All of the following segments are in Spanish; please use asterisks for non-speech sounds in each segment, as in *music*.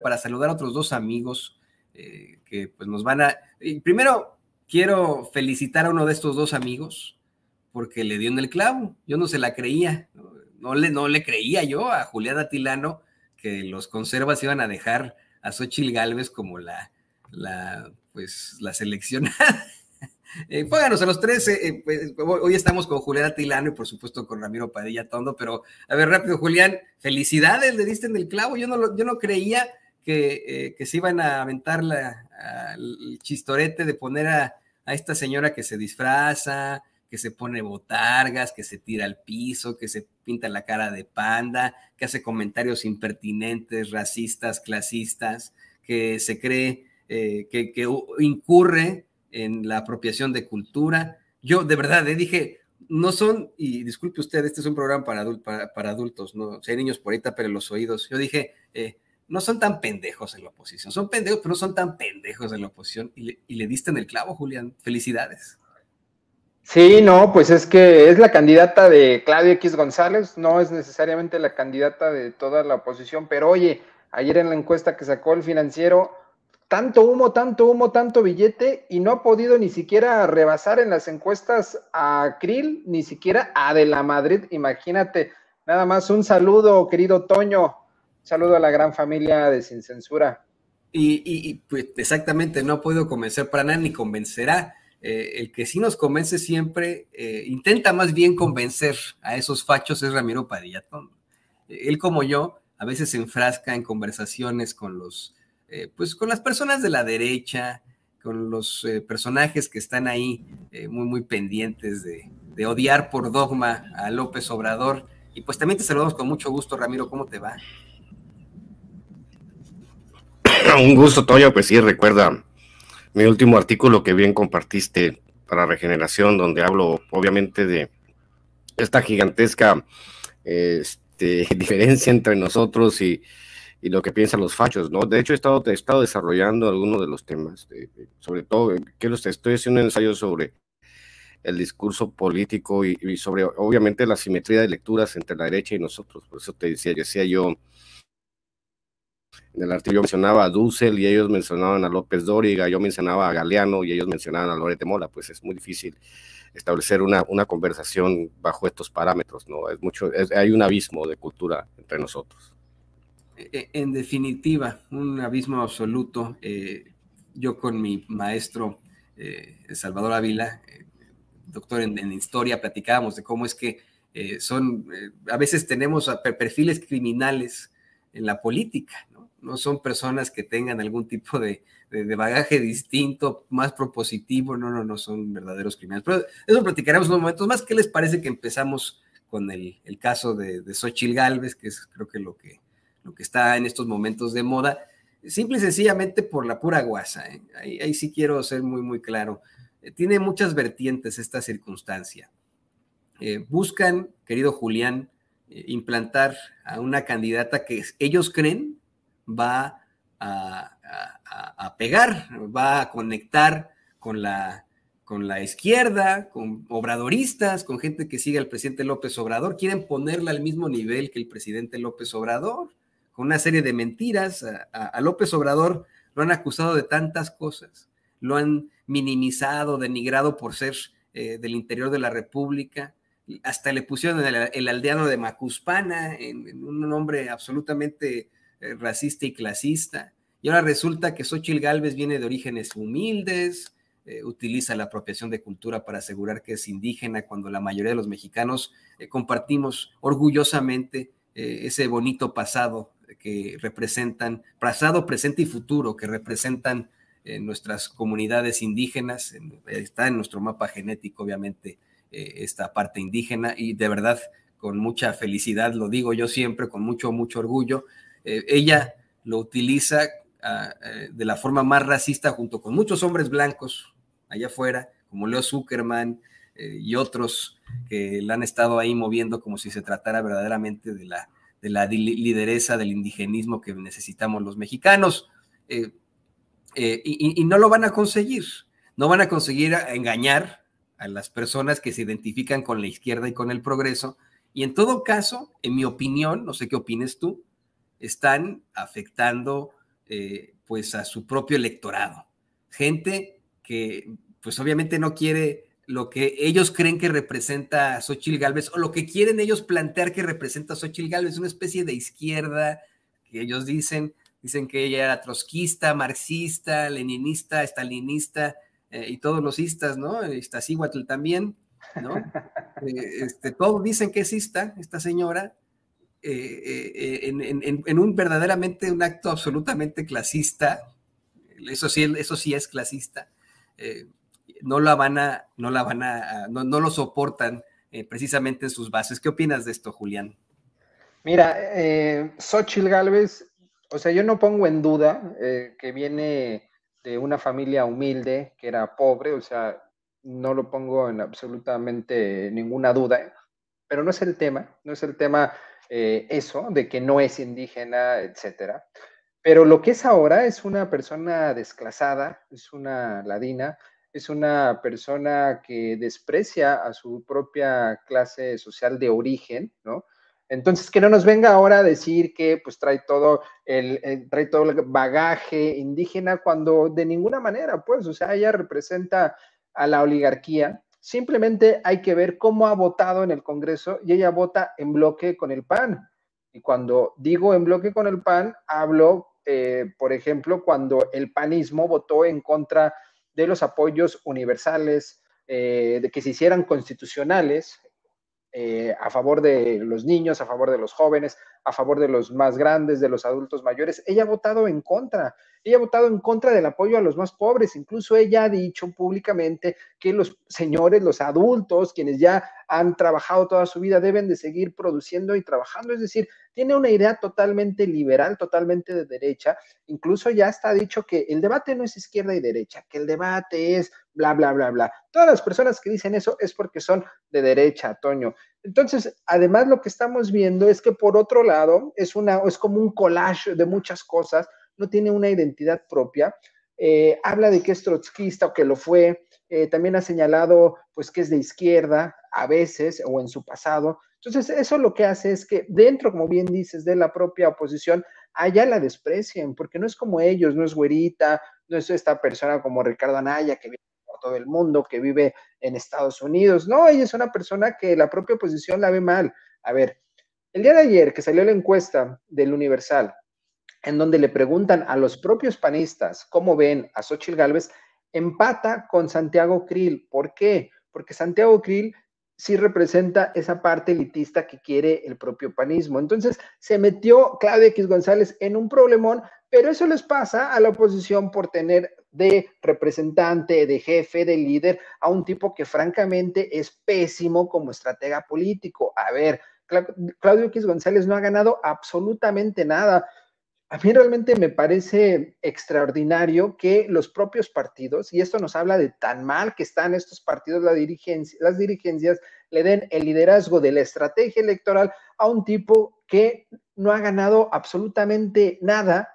para saludar a otros dos amigos eh, que pues nos van a... primero, quiero felicitar a uno de estos dos amigos porque le dio en el clavo. Yo no se la creía, no, le, no le creía yo a Julián Atilano que los conservas iban a dejar a Xochil Gálvez como la, la, pues, la seleccionada. *laughs* Eh, a los tres. Eh, eh, pues, hoy estamos con Julián Atilano y por supuesto con Ramiro Padilla Tondo, pero a ver, rápido, Julián, felicidades, le diste en el clavo. Yo no, yo no creía eh, que, se iban a aventar la, el chistorete de poner a, esta señora que se disfraza, que se pone botargas, que se tira al piso, que se pinta la cara de panda, que hace comentarios impertinentes, racistas, clasistas, que se cree eh, que, incurre en la apropiación de cultura. Yo de verdad le eh, dije, no son, y disculpe usted, este es un programa para, adultos, ¿no? si hay niños por ahí, pero los oídos. Yo dije, eh, no son tan pendejos en la oposición. Son pendejos, pero no son tan pendejos en la oposición. Y le, diste en el clavo, Julián. Felicidades. Sí, no, pues es que es la candidata de Claudia X González, no es necesariamente la candidata de toda la oposición, pero oye, ayer en la encuesta que sacó el financiero, tanto humo, tanto humo, tanto billete, y no ha podido ni siquiera rebasar en las encuestas a Krill, ni siquiera a De La Madrid, imagínate, nada más un saludo, querido Toño, saludo a la gran familia de Sin Censura. Y, pues exactamente, no puedo podido convencer para nada ni convencerá. Eh, el que sí nos convence siempre, eh, intenta más bien convencer a esos fachos es Ramiro Padillatón. Él como yo, a veces se enfrasca en conversaciones con los, eh, pues con las personas de la derecha, con los personajes que están ahí muy, muy pendientes de, de odiar por dogma a López Obrador. Y pues también te saludamos con mucho gusto, Ramiro, ¿cómo te va? *laughs* Un gusto, Toño. Pues sí, recuerda mi último artículo que bien compartiste para Regeneración, donde hablo obviamente de esta gigantesca este, *laughs* diferencia entre nosotros y, lo que piensan los fachos, ¿no? De hecho, he estado, he estado desarrollando algunos de los temas, sobre todo, que los, estoy haciendo un ensayo sobre el discurso político y, sobre, obviamente, la simetría de lecturas entre la derecha y nosotros. Por eso te decía, decía yo en el artículo mencionaba a Dussel y ellos mencionaban a López Dóriga, yo mencionaba a Galeano y ellos mencionaban a Lorete Mola, pues es muy difícil establecer una, conversación bajo estos parámetros, ¿no? Es mucho, hay un abismo de cultura entre nosotros. E, e, en definitiva, un abismo absoluto. Eh, yo con mi maestro eh, Salvador Ávila, eh, doctor en, historia, platicábamos de cómo es que son, a veces tenemos perfiles criminales en la política, ¿no? no son personas que tengan algún tipo de, bagaje distinto, más propositivo, no, no, no son verdaderos criminales. Pero eso platicaremos en unos momentos más. ¿Qué les parece que empezamos con el, caso de, de Gálvez, Galvez, que es creo que lo, que lo que está en estos momentos de moda? Simple y sencillamente por la pura guasa. ¿eh? Ahí, sí quiero ser muy, muy claro. Eh, tiene muchas vertientes esta circunstancia. Eh, buscan, querido Julián, implantar a una candidata que ellos creen va a, pegar, va a conectar con la, con la izquierda, con obradoristas, con gente que sigue al presidente López Obrador, quieren ponerla al mismo nivel que el presidente López Obrador, con una serie de mentiras. A, López Obrador lo han acusado de tantas cosas, lo han minimizado, denigrado por ser eh, del interior de la República, hasta le pusieron el, aldeano de Macuspana, en un nombre absolutamente eh, racista y clasista. Y ahora resulta que Sochil Galvez viene de orígenes humildes, eh, utiliza la apropiación de cultura para asegurar que es indígena, cuando la mayoría de los mexicanos eh, compartimos orgullosamente ese bonito pasado que representan, pasado, presente y futuro que representan nuestras comunidades indígenas. está en nuestro mapa genético, obviamente, esta parte indígena y de verdad con mucha felicidad, lo digo yo siempre, con mucho, mucho orgullo, eh, ella lo utiliza ah, eh, de la forma más racista junto con muchos hombres blancos allá afuera, como Leo Zuckerman eh, y otros que la han estado ahí moviendo como si se tratara verdaderamente de la, de la lideresa del indigenismo que necesitamos los mexicanos. y, no lo van a conseguir, no van a conseguir engañar a las personas que se identifican con la izquierda y con el progreso. Y en todo caso, en mi opinión, no sé qué opines tú, están afectando eh, pues a su propio electorado. Gente que pues obviamente no quiere lo que ellos creen que representa a Xochitl Galvez o lo que quieren ellos plantear que representa a Xochitl Galvez, una especie de izquierda que ellos dicen, dicen que ella era trotskista, marxista, leninista, estalinista eh, y todos los istas, ¿no? Istacihuatl también, ¿no? *laughs* Eh, este, todos dicen que es ista, esta señora, eh, eh, en, un verdaderamente un acto absolutamente clasista, eso sí, eso sí es clasista, eh, no la van a, no la van a, no, lo soportan precisamente en sus bases. ¿Qué opinas de esto, Julián? Mira, eh, Xochitl Galvez, o sea, yo no pongo en duda que viene de una familia humilde, que era pobre, o sea, no lo pongo en absolutamente ninguna duda, pero no es el tema, no es el tema eh, eso, de que no es indígena, etcétera. Pero lo que es ahora es una persona desclasada, es una ladina, es una persona que desprecia a su propia clase social de origen, ¿no? Entonces, que no nos venga ahora a decir que pues trae todo el, eh, trae todo el bagaje indígena cuando de ninguna manera, pues, o sea, ella representa a la oligarquía, Simplemente hay que ver cómo ha votado en el Congreso y ella vota en bloque con el PAN. Y cuando digo en bloque con el PAN, hablo, eh, por ejemplo, cuando el panismo votó en contra de los apoyos universales, eh, de que se hicieran constitucionales, eh, a favor de los niños, a favor de los jóvenes, a favor de los más grandes, de los adultos mayores. Ella ha votado en contra, ella ha votado en contra del apoyo a los más pobres. Incluso ella ha dicho públicamente que los señores, los adultos, quienes ya han trabajado toda su vida, deben de seguir produciendo y trabajando. Es decir, tiene una idea totalmente liberal, totalmente de derecha. Incluso ya está dicho que el debate no es izquierda y derecha, que el debate es bla, bla, bla, bla. Todas las personas que dicen eso es porque son de derecha, Toño. Entonces, además lo que estamos viendo es que por otro lado es, una, es como un collage de muchas cosas, no tiene una identidad propia. Eh, habla de que es trotskista o que lo fue, eh, también ha señalado pues que es de izquierda a veces o en su pasado, entonces, eso lo que hace es que dentro, como bien dices, de la propia oposición, allá la desprecien, porque no es como ellos, no es güerita, no es esta persona como Ricardo Anaya que viene por todo el mundo, que vive en Estados Unidos. No, ella es una persona que la propia oposición la ve mal. A ver, el día de ayer que salió la encuesta del Universal, en donde le preguntan a los propios panistas cómo ven a Xochitl Gálvez, empata con Santiago Krill. ¿Por qué? Porque Santiago Krill si representa esa parte elitista que quiere el propio panismo. Entonces, se metió Claudio X González en un problemón, pero eso les pasa a la oposición por tener de representante, de jefe, de líder, a un tipo que francamente es pésimo como estratega político. A ver, Claudio X González no ha ganado absolutamente nada a mí realmente me parece extraordinario que los propios partidos, y esto nos habla de tan mal que están estos partidos, la dirigencia, las dirigencias, le den el liderazgo de la estrategia electoral a un tipo que no ha ganado absolutamente nada.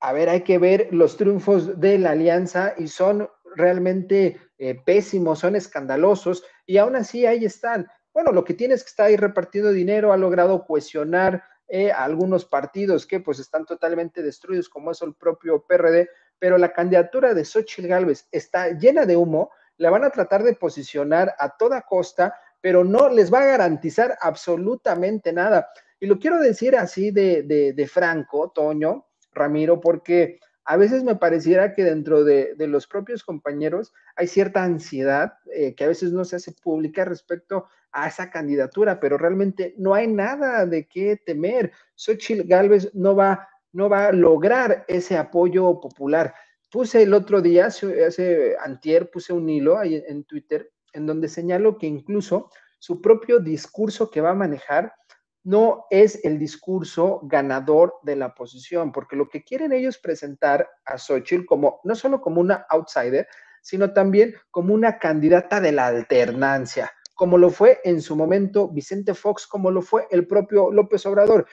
A ver, hay que ver los triunfos de la alianza y son realmente eh, pésimos, son escandalosos, y aún así ahí están. Bueno, lo que tiene es que está ahí repartido dinero, ha logrado cohesionar eh, algunos partidos que pues están totalmente destruidos, como es el propio PRD, pero la candidatura de Xochitl Gálvez está llena de humo, la van a tratar de posicionar a toda costa, pero no les va a garantizar absolutamente nada. Y lo quiero decir así de, de, de Franco, Toño, Ramiro, porque a veces me pareciera que dentro de, los propios compañeros hay cierta ansiedad eh, que a veces no se hace pública respecto a esa candidatura, pero realmente no hay nada de qué temer. Xochitl Galvez no va, no va a lograr ese apoyo popular. Puse el otro día, hace antier, puse un hilo ahí en Twitter en donde señalo que incluso su propio discurso que va a manejar no es el discurso ganador de la posición, porque lo que quieren ellos presentar a Xochitl como, no solo como una outsider, sino también como una candidata de la alternancia, como lo fue en su momento Vicente Fox, como lo fue el propio López Obrador.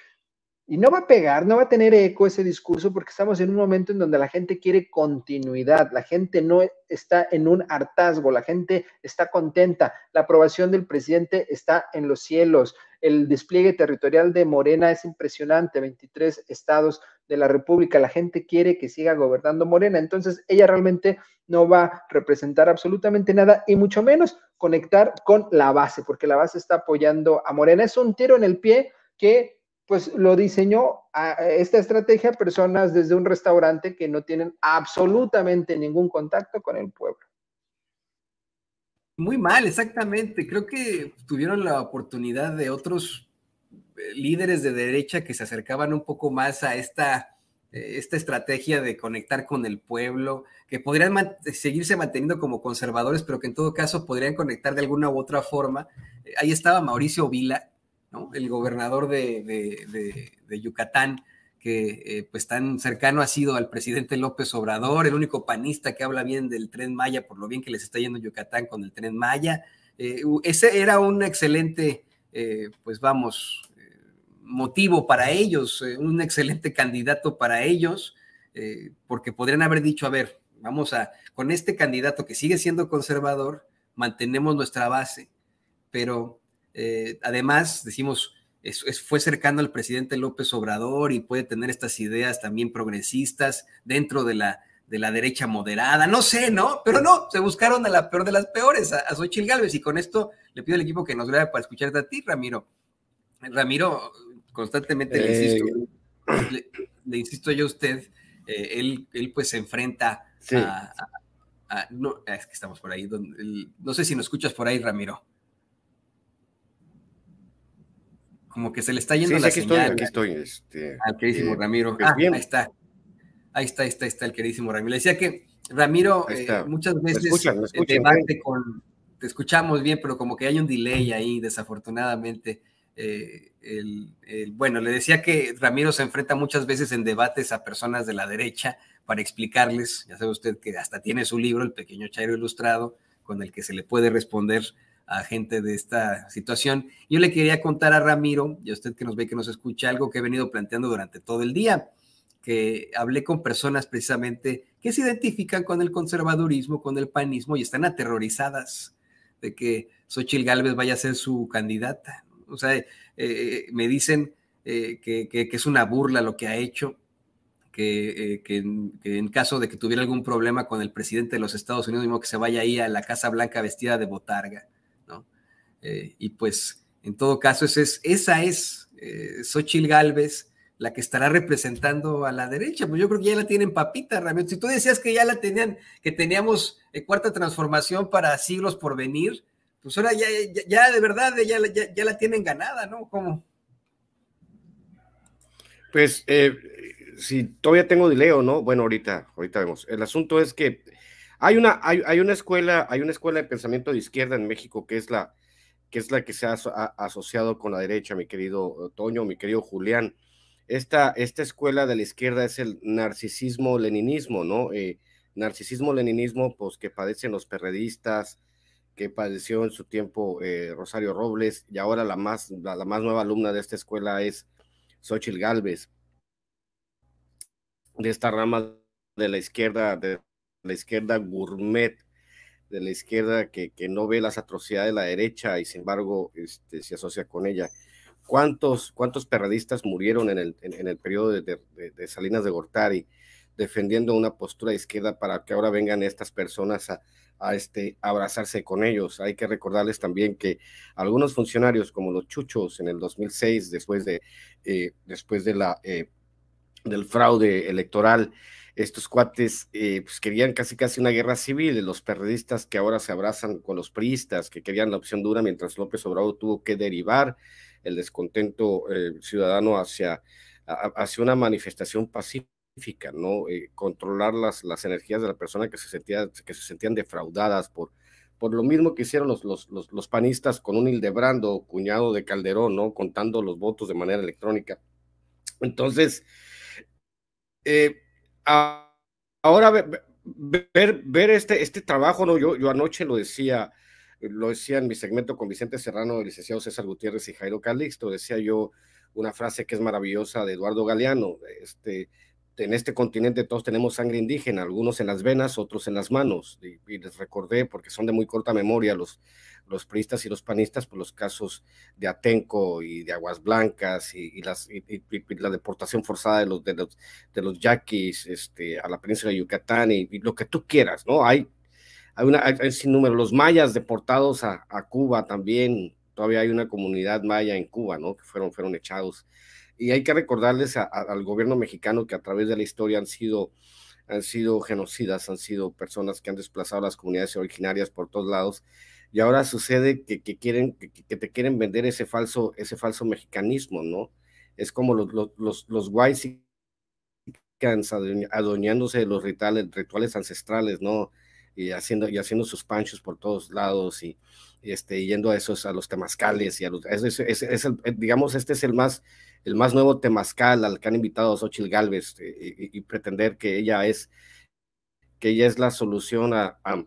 Y no va a pegar, no va a tener eco ese discurso porque estamos en un momento en donde la gente quiere continuidad, la gente no está en un hartazgo, la gente está contenta, la aprobación del presidente está en los cielos, el despliegue territorial de Morena es impresionante, 23 estados de la República, la gente quiere que siga gobernando Morena, entonces ella realmente no va a representar absolutamente nada y mucho menos conectar con la base, porque la base está apoyando a Morena. Es un tiro en el pie que pues lo diseñó esta estrategia personas desde un restaurante que no tienen absolutamente ningún contacto con el pueblo. Muy mal, exactamente. Creo que tuvieron la oportunidad de otros eh, líderes de derecha que se acercaban un poco más a esta, eh, esta estrategia de conectar con el pueblo, que podrían eh, seguirse manteniendo como conservadores, pero que en todo caso podrían conectar de alguna u otra forma. Ahí estaba Mauricio Vila, el gobernador de, Yucatán, que eh, pues tan cercano ha sido al presidente López Obrador, el único panista que habla bien del tren Maya, por lo bien que les está yendo Yucatán con el tren Maya. Eh, ese era un excelente, eh, pues vamos, motivo para ellos, un excelente candidato para ellos, porque podrían haber dicho, a ver, vamos a, con este candidato que sigue siendo conservador, mantenemos nuestra base, pero eh, además, decimos, fue cercano al presidente López Obrador y puede tener estas ideas también progresistas dentro de la, de la derecha moderada, no sé, ¿no? Pero no, se buscaron a la peor de las peores, a, a Xochitl Gálvez, y con esto le pido al equipo que nos grabe para escucharte a ti, Ramiro. Ramiro, constantemente le eh, insisto, le, insisto yo a usted, eh, él, pues se enfrenta a, es que estamos por ahí, donde, no sé si nos escuchas por ahí, Ramiro. como que se le está yendo la sí, Estoy, este, al queridísimo eh, Ramiro. Pues ah, bien. ahí está. Ahí está, ahí está, está el queridísimo Ramiro. Le decía que Ramiro eh, muchas veces debate ¿eh? con, te escuchamos bien, pero como que hay un delay ahí, desafortunadamente. el, bueno, le decía que Ramiro se enfrenta muchas veces en debates a personas de la derecha para explicarles, ya sabe usted que hasta tiene su libro, El Pequeño Chairo Ilustrado, con el que se le puede responder a gente de esta situación. Yo le quería contar a Ramiro y a usted que nos ve, que nos escucha, algo que he venido planteando durante todo el día, que hablé con personas precisamente que se identifican con el conservadurismo, con el panismo y están aterrorizadas de que Xochitl Gálvez vaya a ser su candidata. O sea, eh, eh, me dicen eh, que, es una burla lo que ha hecho, que, en, caso de que tuviera algún problema con el presidente de los Estados Unidos, mismo que se vaya ahí a la Casa Blanca vestida de botarga. Eh, y pues, en todo caso, es, esa es eh, Galvez la que estará representando a la derecha. Pues yo creo que ya la tienen papita, Ramiro. Si tú decías que ya la tenían, que teníamos eh, cuarta transformación para siglos por venir, pues ahora ya, ya, de verdad ya, ya, la tienen ganada, ¿no? ¿Cómo? Pues eh, si todavía tengo dileo, ¿no? Bueno, ahorita, ahorita vemos. El asunto es que hay una, hay una escuela, hay una escuela de pensamiento de izquierda en México que es la, que es la que se ha, asociado con la derecha, mi querido Toño, mi querido Julián. Esta, esta escuela de la izquierda es el narcisismo-leninismo, ¿no? Eh, narcisismo-leninismo, pues que padecen los perredistas, que padeció en su tiempo eh, Rosario Robles, y ahora la más, la, más nueva alumna de esta escuela es Xochitl Galvez. de esta rama de la izquierda, de la izquierda gourmet, de la izquierda que, no ve las atrocidades de la derecha y sin embargo este, se asocia con ella. ¿Cuántos, cuántos perradistas murieron en el, en, periodo de, Salinas de Gortari defendiendo una postura de izquierda para que ahora vengan estas personas a, este, abrazarse con ellos? Hay que recordarles también que algunos funcionarios como los chuchos en el 2006, después, de, eh, después de la, eh, del fraude electoral, estos cuates eh, pues, querían casi casi una guerra civil, los periodistas que ahora se abrazan con los priistas, que querían la opción dura, mientras López Obrador tuvo que derivar el descontento eh, ciudadano hacia, hacia una manifestación pacífica, ¿no? Eh, controlar las, las energías de la persona que se, sentía, que se sentían defraudadas por, por lo mismo que hicieron los, los, los, panistas con un Hildebrando, cuñado de Calderón, ¿no? Contando los votos de manera electrónica. Entonces, eh, ahora ver, este, este trabajo, ¿no? Yo, yo anoche lo decía, lo decía en mi segmento con Vicente Serrano, el licenciado César Gutiérrez y Jairo Calixto, decía yo una frase que es maravillosa de Eduardo Galeano, este, en este continente todos tenemos sangre indígena, algunos en las venas, otros en las manos. Y, les recordé, porque son de muy corta memoria los, los priistas y los panistas, por pues, los casos de Atenco y de Aguas Blancas y, la deportación forzada de los, de los, de los yaquis este, a la península de Yucatán y, lo que tú quieras, ¿no? Hay, hay, una, sin número, los mayas deportados a, a, Cuba también, todavía hay una comunidad maya en Cuba, ¿no? Que fueron, fueron echados y hay que recordarles al gobierno mexicano que a través de la historia han sido, han sido genocidas, han sido personas que han desplazado a las comunidades originarias por todos lados. Y ahora sucede que, quieren, que, te quieren vender ese falso, ese falso mexicanismo, ¿no? Es como los, los, los, los guays de los rituales, rituales ancestrales, ¿no? Y haciendo, y haciendo sus panchos por todos lados y, este, yendo a esos, a los temazcales y a es, es, eh, digamos, este es el más, el más nuevo temazcal al que han invitado a Xochitl Galvez eh, y, pretender que ella es, que ella es la solución a, a,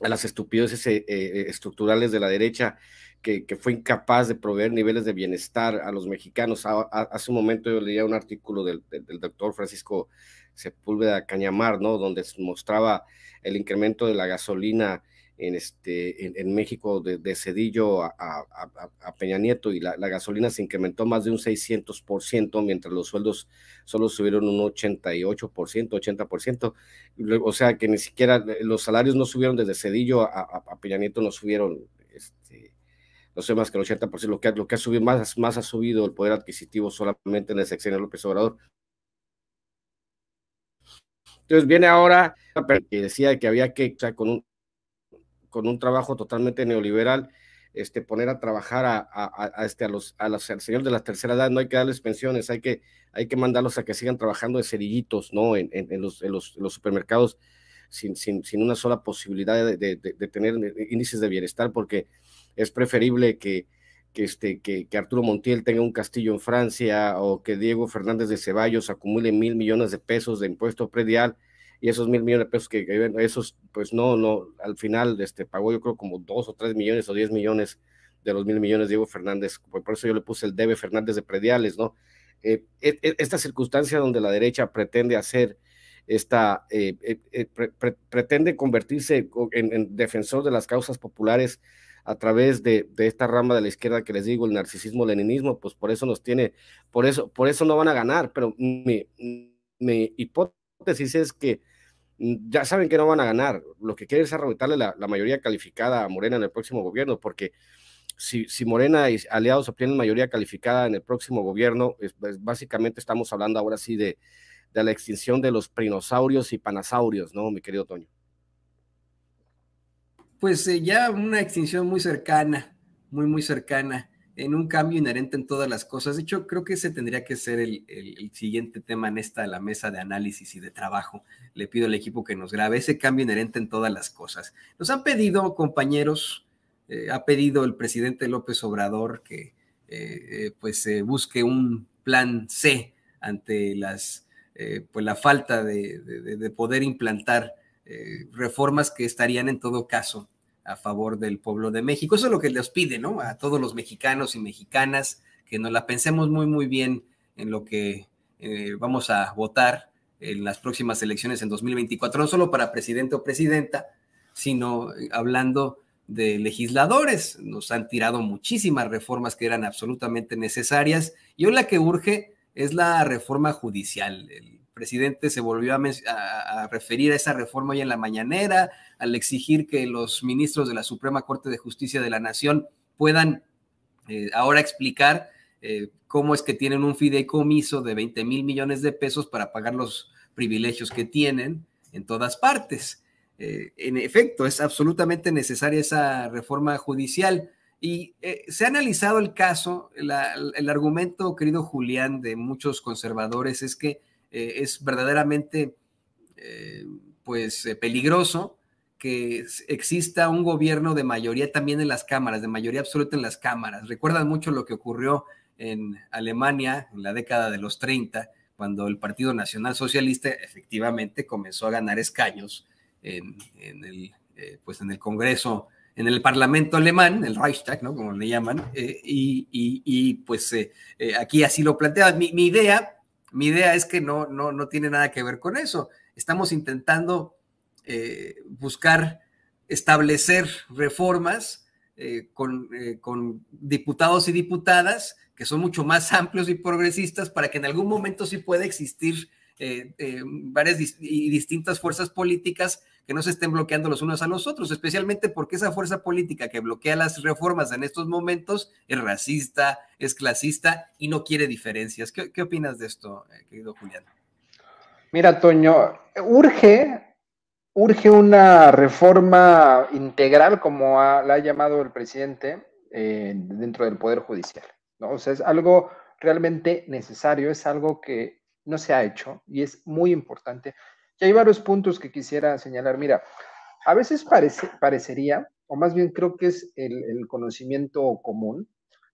las estupideces eh, estructurales de la derecha. Que, que, fue incapaz de proveer niveles de bienestar a los mexicanos. hace un momento yo leía un artículo del, del, doctor Francisco Sepúlveda Cañamar, ¿no? Donde mostraba el incremento de la gasolina en, este, en, México de, Cedillo a, Peña Nieto y la, gasolina se incrementó más de un 600%, mientras los sueldos solo subieron un 88%, 80%. O sea que ni siquiera eh, los salarios no subieron desde Cedillo a, Peña Nieto, no subieron, este, no sé, más que el 80%. Lo que, lo que ha subido más, más ha subido el poder adquisitivo solamente en la sección de López Obrador. Entonces viene ahora que decía que había que, o con un, con un trabajo totalmente neoliberal, este, poner a trabajar a, a, este, a los, señores de la tercera edad, no hay que darles pensiones, hay que, hay que mandarlos a que sigan trabajando de cerillitos, ¿no? En, los, los, supermercados sin, sin, sin, una sola posibilidad de, tener índices de bienestar, porque es preferible que, que, este, que, Arturo Montiel tenga un castillo en Francia o que Diego Fernández de Ceballos acumule mil millones de pesos de impuesto predial y esos mil millones de pesos que, viven, esos, pues no, no, al final este, pagó yo creo como dos o tres millones o diez millones de los mil millones Diego Fernández, por eso yo le puse el debe Fernández de prediales, ¿no? Eh, e, e, esta circunstancia donde la derecha pretende hacer esta, eh, eh, pretende convertirse en, defensor de las causas populares a través de, esta rama de la izquierda que les digo, el narcisismo, leninismo, pues por eso nos tiene, por eso, por eso no van a ganar, pero mi hipótesis es que Mm, ya saben que no van a ganar. Lo que quieren es arrebatarle la, mayoría calificada a Morena en el próximo gobierno, porque si, si Morena y aliados obtienen mayoría calificada en el próximo gobierno, es, básicamente estamos hablando ahora sí de, de, la extinción de los prinosaurios y panasaurios, ¿no, mi querido Toño? Pues eh, ya una extinción muy cercana, muy, muy cercana en un cambio inherente en todas las cosas. De hecho, creo que ese tendría que ser el, siguiente tema en esta, la mesa de análisis y de trabajo. Le pido al equipo que nos grabe ese cambio inherente en todas las cosas. Nos han pedido, compañeros, eh, ha pedido el presidente López Obrador que eh, eh, pues se busque un plan C ante las, pues, la falta de poder implantar reformas que estarían en todo caso a favor del pueblo de México. Eso es lo que les pide, ¿no? A todos los mexicanos y mexicanas que nos la pensemos muy, muy bien en lo que eh, vamos a votar en las próximas elecciones en 2024, no solo para presidente o presidenta, sino eh, hablando de legisladores. Nos han tirado muchísimas reformas que eran absolutamente necesarias y hoy la que urge es la reforma judicial, el presidente se volvió a, referir a esa reforma hoy en la mañanera, al exigir que los ministros de la Suprema Corte de Justicia de la Nación puedan eh, ahora explicar eh, cómo es que tienen un fideicomiso de 20 mil millones de pesos para pagar los privilegios que tienen en todas partes. Eh, en efecto, es absolutamente necesaria esa reforma judicial. Y se ha analizado el caso, el argumento, querido Julián, de muchos conservadores es que eh, es verdaderamente eh, pues eh, peligroso que exista un gobierno de mayoría también en las cámaras, de mayoría absoluta en las cámaras. Recuerdan mucho lo que ocurrió en Alemania en la década de los 30, cuando el Partido Nacional Socialista efectivamente comenzó a ganar escaños en, el, pues en el Congreso en el Parlamento alemán, el Reichstag, ¿no? Como le llaman, y, pues aquí así lo planteaba. mi, idea mi idea es que no, no, tiene nada que ver con eso. Estamos intentando eh, buscar establecer reformas eh, con, eh, con, diputados y diputadas que son mucho más *laughs* amplios y progresistas para que en algún momento sí pueda existir eh, eh, varias y distintas fuerzas políticas que no se estén bloqueando los unos a los otros, especialmente porque esa fuerza política que bloquea las reformas en estos momentos es racista, es clasista y no quiere diferencias. ¿Qué, opinas de esto, eh, querido Julián? Mira, Toño, urge, urge una reforma integral, como la ha llamado el presidente, dentro del Poder Judicial. ¿no? O sea, es algo realmente necesario, es algo que no se ha hecho y es muy importante. Y hay varios puntos que quisiera señalar. Mira, a veces parece, parecería, o más bien creo que es el, conocimiento común,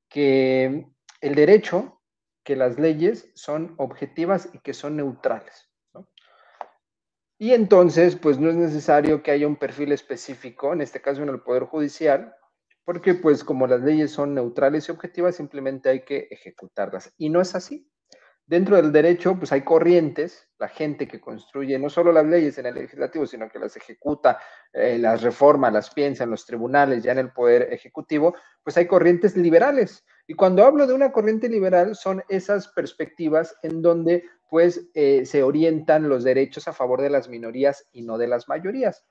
que el derecho, que las leyes son objetivas y que son neutrales. Y entonces, pues no es necesario que haya un perfil específico, en este caso en el Poder Judicial, porque pues como las leyes son neutrales y objetivas, simplemente hay que ejecutarlas. Y no es así dentro del derecho, pues hay corrientes, la gente que construye no solo las leyes en el legislativo, sino que las ejecuta, eh, las reforma, las piensa en los tribunales, ya en el poder ejecutivo, pues hay corrientes liberales. Y cuando hablo de una corriente liberal, son esas perspectivas en donde pues eh, se orientan los derechos a favor de las minorías y no de las mayorías.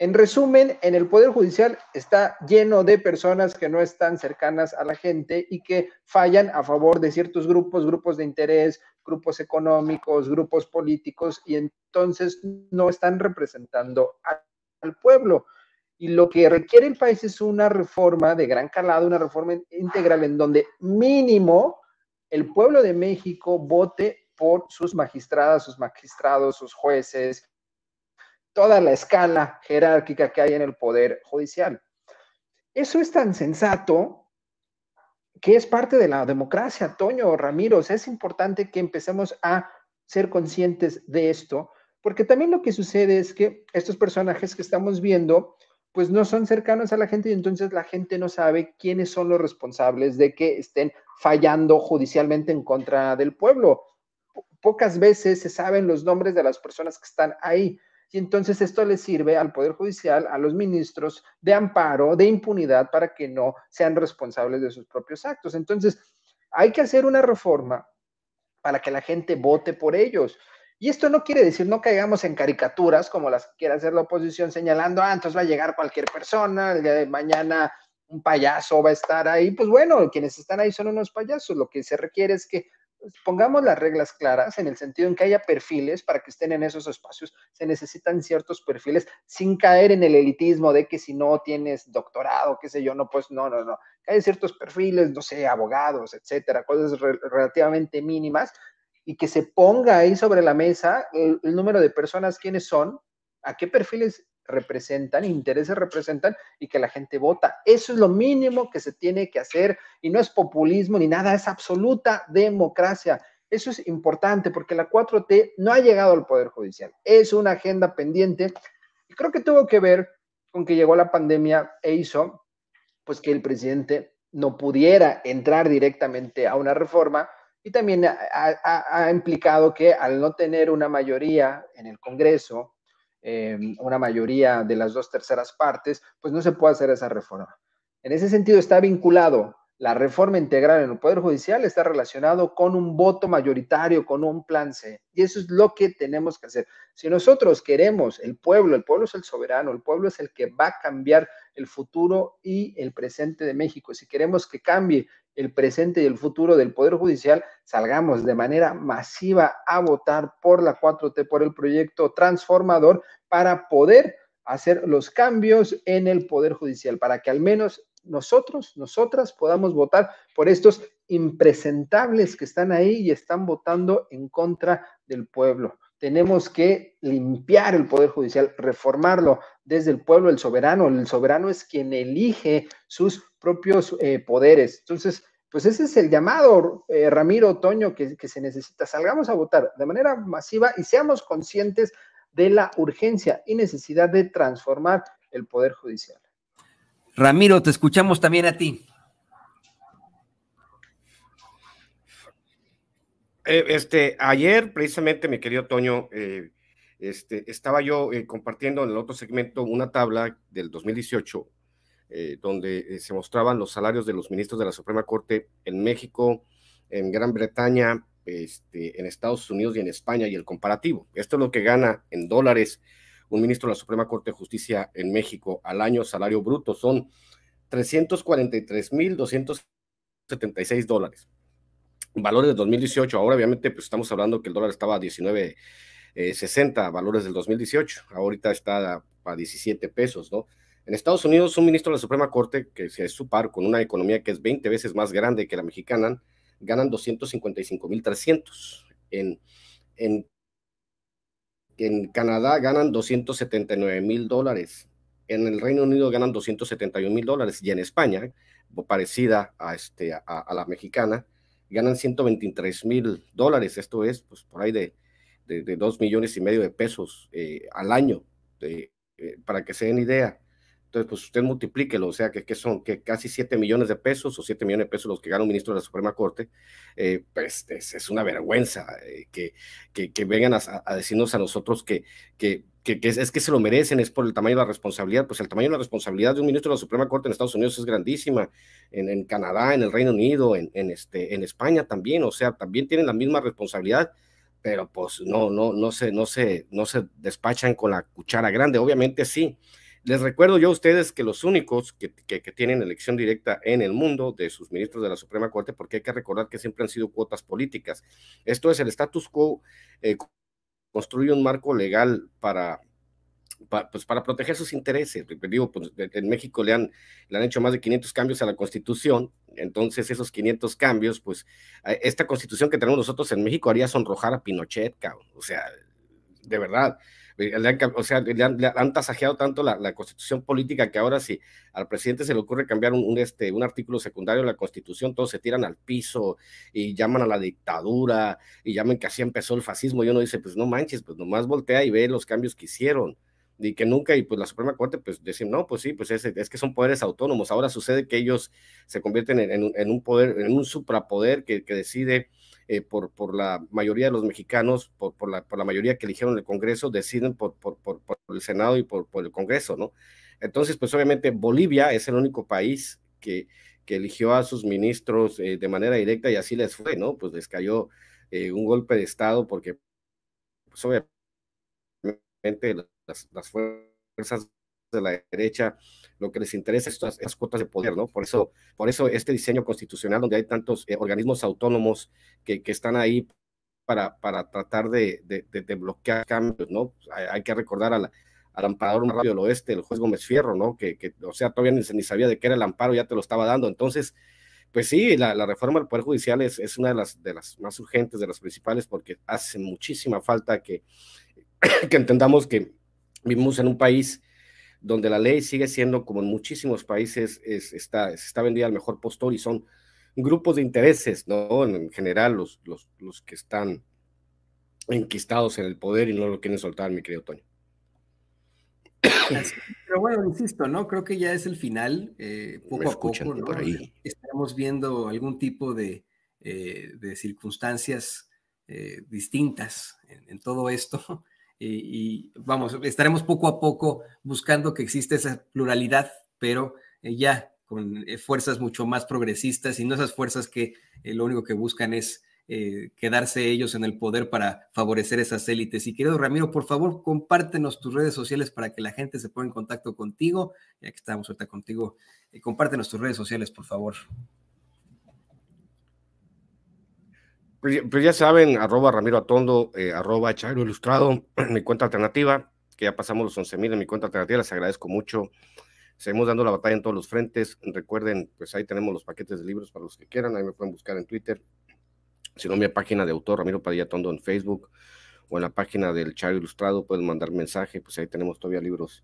En resumen, en el Poder Judicial está lleno de personas que no están cercanas a la gente y que fallan a favor de ciertos grupos, grupos de interés, grupos económicos, grupos políticos, y entonces no están representando al pueblo. Y lo que requiere el país es una reforma de gran calado, una reforma integral en donde mínimo el pueblo de México vote por sus magistradas, sus magistrados, sus jueces, toda la escala jerárquica que hay en el Poder Judicial. Eso es tan sensato que es parte de la democracia, Toño Ramiro. es importante que empecemos a ser conscientes de esto, porque también lo que sucede es que estos personajes que estamos viendo, pues no son cercanos a la gente y entonces la gente no sabe quiénes son los responsables de que estén fallando judicialmente en contra del pueblo. pocas veces se saben los nombres de las personas que están ahí. Y entonces esto le sirve al Poder Judicial, a los ministros de amparo, de impunidad, para que no sean responsables de sus propios actos. Entonces, hay que hacer una reforma para que la gente vote por ellos. Y esto no quiere decir no caigamos en caricaturas como las que quiere hacer la oposición señalando, ah, entonces va a llegar cualquier persona, de mañana un payaso va a estar ahí. Pues bueno, quienes están ahí son unos payasos. Lo que se requiere es que pues, pongamos las reglas claras en el sentido en que haya perfiles para que estén en esos espacios. Se necesitan ciertos perfiles sin caer en el elitismo de que si no tienes doctorado, qué sé yo, no, pues no, no, no. hay ciertos perfiles, no sé, abogados, etcétera, cosas relativamente mínimas y que se ponga ahí sobre la mesa el, el número de personas, quiénes son, a qué perfiles representan, intereses representan y que la gente vota. Eso es lo mínimo que se tiene que hacer y no es populismo ni nada, es absoluta democracia. Eso es importante porque la 4T no ha llegado al Poder Judicial. Es una agenda pendiente y creo que tuvo que ver con que llegó la pandemia e hizo pues que el presidente no pudiera entrar directamente a una reforma y también ha, ha implicado que al no tener una mayoría en el Congreso Em, una mayoría de las dos terceras partes, pues no se puede hacer esa reforma. En ese sentido está vinculado la reforma integral en el Poder Judicial está relacionado con un voto mayoritario, con un plan C. Y eso es lo que tenemos que hacer. Si nosotros queremos el pueblo, el pueblo es el soberano, el pueblo es el que va a cambiar el futuro y el presente de México. Si queremos que cambie el presente y el futuro del Poder Judicial, salgamos de manera masiva a votar por la 4T, por el proyecto transformador, para poder hacer los cambios en el Poder Judicial, para que al menos nosotros, nosotras podamos votar por estos impresentables que están ahí y están votando en contra del pueblo. Tenemos que limpiar el Poder Judicial, reformarlo desde el pueblo, el soberano. El soberano es quien elige sus propios eh, poderes. Entonces, pues ese es el llamado, eh, Ramiro Otoño, que, se necesita. Salgamos a votar de manera masiva y seamos conscientes de la urgencia y necesidad de transformar el Poder Judicial. Ramiro, te escuchamos también a ti. Eh, este, ayer, precisamente, mi querido Toño, este, estaba yo compartiendo en el otro segmento una tabla del 2018 eh, donde eh, se mostraban los salarios de los ministros de la Suprema Corte en México, en Gran Bretaña, este, en Estados Unidos y en España, y el comparativo. Esto es lo que gana en dólares un ministro de la Suprema Corte de Justicia en México al año, salario bruto, son 343.276 dólares. Valores de 2018, ahora obviamente pues estamos hablando que el dólar estaba a 19 eh, valores del 2018, ahorita está a, a 17 pesos, ¿no? En Estados Unidos, un ministro de la Suprema Corte, que es su par con una economía que es 20 veces más grande que la mexicana, ganan 255.300. En, en, en Canadá ganan 279.000 mil dólares. En el Reino Unido ganan 271 mil dólares. Y en España, parecida a, este, a, la mexicana, ganan 123 mil dólares. Esto es pues, por ahí de, de, 2 millones y medio de pesos eh, al año. Eh, para que se den idea, entonces, pues usted multiplíquelo, o sea, que, que son que casi 7 millones de pesos o 7 millones de pesos los que gana un ministro de la Suprema Corte, eh, pues es, una vergüenza eh, que, que, vengan a, decirnos a nosotros que, que, que, es, que se lo merecen, es por el tamaño de la responsabilidad. Pues el tamaño de la responsabilidad de un ministro de la Suprema Corte en Estados Unidos es grandísima, en, en Canadá, en el Reino Unido, en, en, este, en España también, o sea, también tienen la misma responsabilidad pero pues no, no, no se, no se, no se despachan con la cuchara grande, obviamente sí, les recuerdo yo a ustedes que los únicos que, tienen elección directa en el mundo de sus ministros de la Suprema Corte, porque hay que recordar que siempre han sido cuotas políticas. Esto es, el status quo eh, construye un marco legal para, pues, para proteger sus intereses. Digo, pues, en México le han, le han hecho más de 500 cambios a la Constitución, entonces esos 500 cambios, pues esta Constitución que tenemos nosotros en México haría sonrojar a Pinochet, cabrón. O sea, de verdad. Eh, o sea, le han, tasajeado tanto la, constitución política que ahora si al presidente se le ocurre cambiar un, este, un artículo secundario de la constitución, todos se tiran al piso y llaman a la dictadura y llaman que así empezó el fascismo. Y uno dice, pues no manches, pues nomás voltea y ve los cambios que hicieron y que nunca, y pues la Suprema Corte, pues decir, no, pues sí, pues es, que son poderes autónomos. Ahora sucede que ellos se convierten en, un poder, en un suprapoder que decide eh, por, por la mayoría de los mexicanos, por, por, la, por la mayoría que eligieron el Congreso, deciden por, por, por, el Senado y por, por el Congreso, ¿no? Entonces, pues obviamente Bolivia es el único país que, que eligió a sus ministros eh, de manera directa y así les fue, ¿no? Pues les cayó eh, un golpe de Estado porque, pues, obviamente, las, las fuerzas de la derecha lo que les interesa es estas, cuotas de poder, ¿no? Por eso, por eso este diseño constitucional donde hay tantos eh, organismos autónomos que, están ahí para, para tratar de, de, bloquear cambios, ¿no? Pues, hay, que recordar a al amparador más radio del oeste, el juez Gómez Fierro, ¿no? Que, que o sea, todavía ni, ni, sabía de qué era el amparo, ya te lo estaba dando. Entonces, pues sí, la, la reforma del Poder Judicial es, es, una de las, de las más urgentes, de las principales, porque hace muchísima falta que, *coughs* que entendamos que vivimos en un país donde la ley sigue siendo, como en muchísimos países, está, está vendida al mejor postor y son grupos de intereses, ¿no? En, general, los, que están enquistados en el poder y no lo quieren soltar, mi querido Toño. Pero bueno, insisto, ¿no? Creo que ya es el final, eh, poco a poco, ¿no? por ahí. Estamos viendo algún tipo de, eh, circunstancias eh, distintas en, todo esto y vamos, estaremos poco a poco buscando que exista esa pluralidad, pero eh, ya con eh, fuerzas mucho más progresistas y no esas fuerzas que eh, lo único que buscan es quedarse ellos en el poder para favorecer esas élites. Y querido Ramiro, por favor, compártenos tus redes sociales para que la gente se ponga en contacto contigo, ya que estamos ahorita contigo, compártenos tus redes sociales, por favor. Pues, pues ya saben, arroba Ramiro Atondo, eh, arroba Chairo Ilustrado, *clears throat* mi cuenta alternativa, que ya pasamos los 11.000 en mi cuenta alternativa, les agradezco mucho. Seguimos dando la batalla en todos los frentes. Recuerden, pues ahí tenemos los paquetes de libros para los que quieran, ahí me pueden buscar en Twitter, si no, mi página de autor, Ramiro Padilla Atondo en Facebook, o en la página del Chairo Ilustrado, pueden mandar mensaje, pues ahí tenemos todavía libros.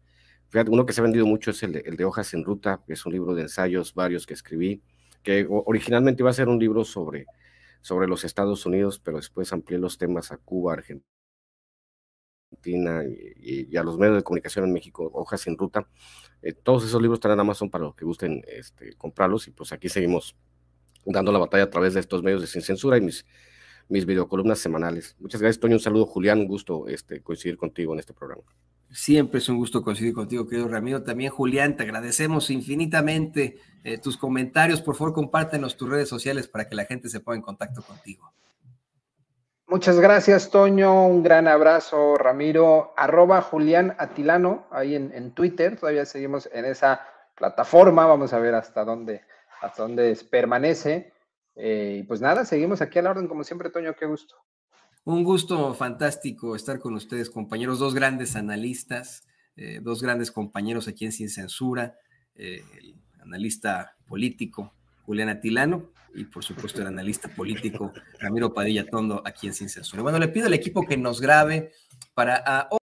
Fíjate, uno que se ha vendido mucho es el el de Hojas en Ruta, que es un libro de ensayos varios que escribí, que originalmente iba a ser un libro sobre sobre los Estados Unidos, pero después amplié los temas a Cuba, Argentina y, y a los medios de comunicación en México, Hojas en Ruta. Eh, todos esos libros están en Amazon para los que gusten este, comprarlos y pues aquí seguimos dando la batalla a través de estos medios de Sin Censura y mis, mis videocolumnas semanales. Muchas gracias, Toño. Un saludo, Julián. Un gusto este, coincidir contigo en este programa. Siempre es un gusto coincidir contigo, querido Ramiro. También, Julián, te agradecemos infinitamente eh, tus comentarios. Por favor, compártenos tus redes sociales para que la gente se ponga en contacto contigo. Muchas gracias, Toño. Un gran abrazo, Ramiro. Arroba Julián Atilano, ahí en, Twitter. Todavía seguimos en esa plataforma. Vamos a ver hasta dónde, hasta dónde permanece. Eh, y pues nada, seguimos aquí a la orden, como siempre, Toño. Qué gusto. Un gusto fantástico estar con ustedes, compañeros, dos grandes analistas, eh, dos grandes compañeros aquí en Sin Censura, eh, el analista político Julián Atilano y por supuesto el analista político Ramiro Padilla Tondo aquí en Sin Censura. Bueno, le pido al equipo que nos grabe para... Ah,